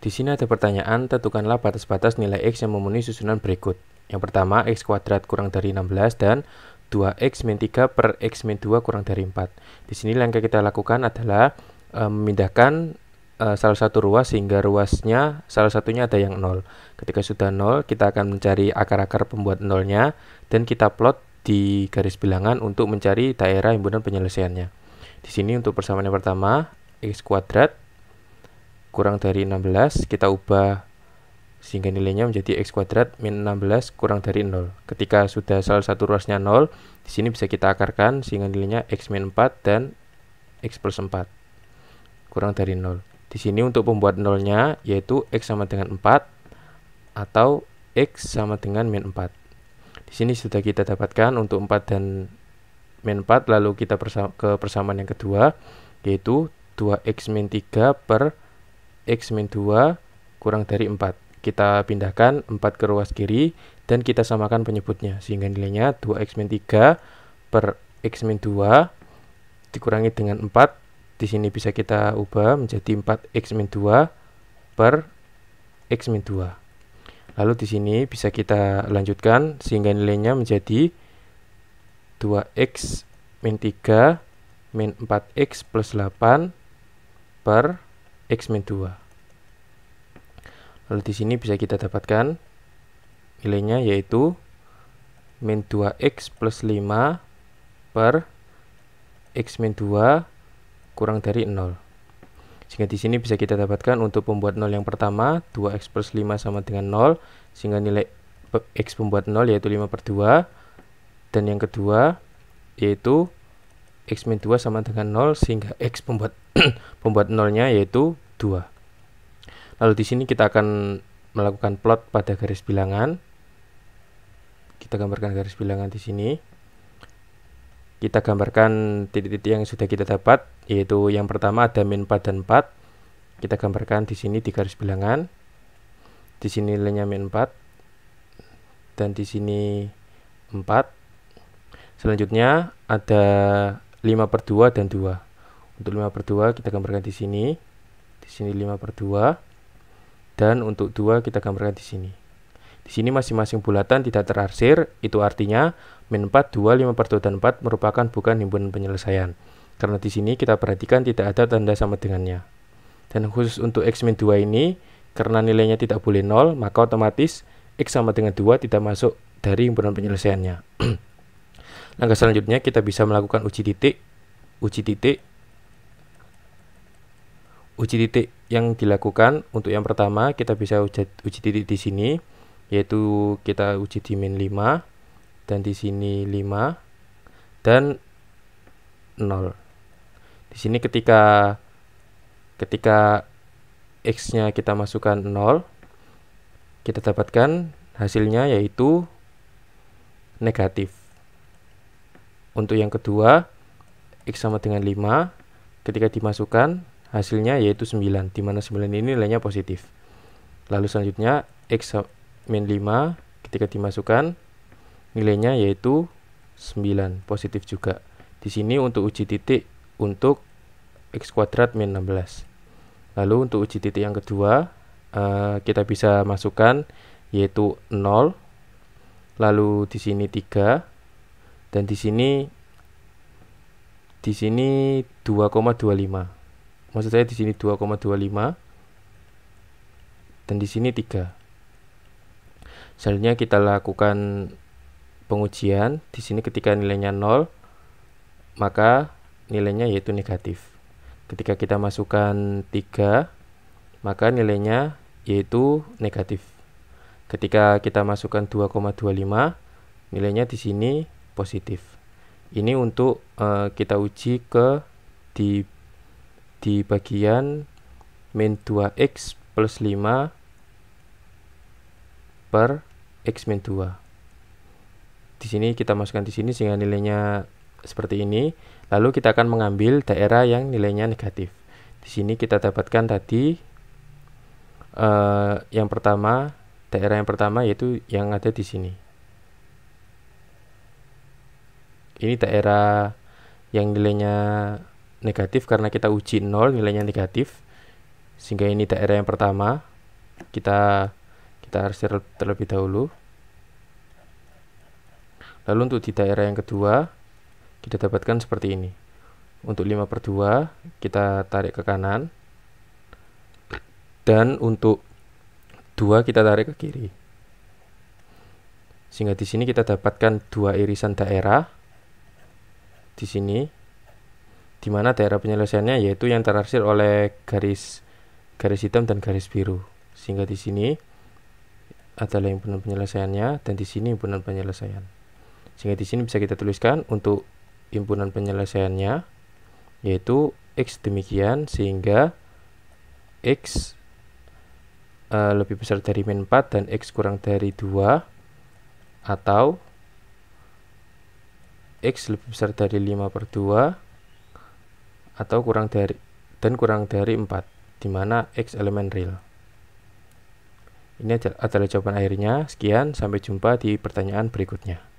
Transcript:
Di sini ada pertanyaan, tentukanlah batas-batas nilai X yang memenuhi susunan berikut. Yang pertama, X kuadrat kurang dari 16 dan 2X min 3 per X min 2 kurang dari 4. Di sini langkah kita lakukan adalah e, memindahkan e, salah satu ruas sehingga ruasnya salah satunya ada yang 0. Ketika sudah 0, kita akan mencari akar-akar pembuat 0-nya dan kita plot di garis bilangan untuk mencari daerah himpunan penyelesaiannya. Di sini untuk persamaan yang pertama, X kuadrat kurang dari 16 kita ubah sehingga nilainya menjadi x kuadrat min 16 kurang dari 0. Ketika sudah salah satu ruasnya 0, di sini bisa kita akarkan sehingga nilainya x min 4 dan x plus 4 kurang dari 0. Di sini untuk pembuat nolnya yaitu x sama dengan 4 atau x sama dengan min 4. Di sini sudah kita dapatkan untuk 4 dan min 4 lalu kita persa ke persamaan yang kedua yaitu 2x min 3 per X min 2 kurang dari 4. Kita pindahkan 4 ke ruas kiri dan kita samakan penyebutnya. Sehingga nilainya 2X min 3 per X min 2 dikurangi dengan 4. Di sini bisa kita ubah menjadi 4X min 2 per X min 2. Lalu di sini bisa kita lanjutkan sehingga nilainya menjadi 2X min 3 min 4X plus 8 per X-2. X min 2. Lalu di sini bisa kita dapatkan nilainya yaitu min 2X plus 5 per X min 2 kurang dari 0. Sehingga di sini bisa kita dapatkan untuk pembuat 0 yang pertama 2X plus 5 sama dengan 0 sehingga nilai X pembuat 0 yaitu 5 per 2 dan yang kedua yaitu X min 2 sama dengan 0 sehingga X pembuat pembuat nolnya yaitu 2 lalu di sini kita akan melakukan plot pada garis bilangan kita gambarkan garis bilangan di sini kita gambarkan titik-titik yang sudah kita dapat yaitu yang pertama ada min 4 dan 4 kita gambarkan di sini di garis bilangan di sini nilainya min 4 dan di sini 4 selanjutnya ada 5 per 2 dan 2 untuk 5 per 2 kita gambarkan di sini di sini 5 per 2 dan untuk 2 kita gambarkan di sini di sini masing-masing bulatan tidak terarsir, itu artinya min 4, 2, 5 per 2, dan 4 merupakan bukan himpunan penyelesaian. Karena di sini kita perhatikan tidak ada tanda sama dengannya. Dan khusus untuk x min 2 ini, karena nilainya tidak boleh 0, maka otomatis x sama dengan 2 tidak masuk dari himpunan penyelesaiannya. Langkah selanjutnya kita bisa melakukan uji titik, uji titik, uji titik yang dilakukan untuk yang pertama kita bisa uji, uji titik di sini yaitu kita uji di min 5 dan di sini 5 dan 0. Di sini ketika ketika x-nya kita masukkan 0 kita dapatkan hasilnya yaitu negatif. Untuk yang kedua, X sama dengan 5. Ketika dimasukkan, hasilnya yaitu 9, di mana 9 ini nilainya positif. Lalu selanjutnya, X min 5, ketika dimasukkan, nilainya yaitu 9, positif juga. Di sini untuk uji titik untuk X kuadrat min 16. Lalu untuk uji titik yang kedua, eh, kita bisa masukkan yaitu 0, lalu di sini 3, dan di sini di sini 2,25 maksud saya di sini 2,25 dan di sini 3 selanjutnya kita lakukan pengujian di sini ketika nilainya 0 maka nilainya yaitu negatif ketika kita masukkan 3 maka nilainya yaitu negatif ketika kita masukkan 2,25 nilainya di sini positif. Ini untuk uh, kita uji ke di di bagian min 2x plus 5 per x min 2. Di sini kita masukkan di sini sehingga nilainya seperti ini. Lalu kita akan mengambil daerah yang nilainya negatif. Di sini kita dapatkan tadi uh, yang pertama daerah yang pertama yaitu yang ada di sini. ini daerah yang nilainya negatif karena kita uji nol nilainya negatif sehingga ini daerah yang pertama kita kita harus terlebih dahulu lalu untuk di daerah yang kedua kita dapatkan seperti ini untuk 5 per 2 kita tarik ke kanan dan untuk 2 kita tarik ke kiri sehingga di sini kita dapatkan dua irisan daerah di sini di mana daerah penyelesaiannya yaitu yang terarsir oleh garis garis hitam dan garis biru sehingga di sini adalah himpunan penyelesaiannya dan di sini himpunan penyelesaian sehingga di sini bisa kita tuliskan untuk himpunan penyelesaiannya yaitu x demikian sehingga x uh, lebih besar dari min 4 dan x kurang dari 2 atau X lebih besar dari 5 per 2 atau kurang dari dan kurang dari 4 di mana X elemen real ini adalah jawaban akhirnya sekian sampai jumpa di pertanyaan berikutnya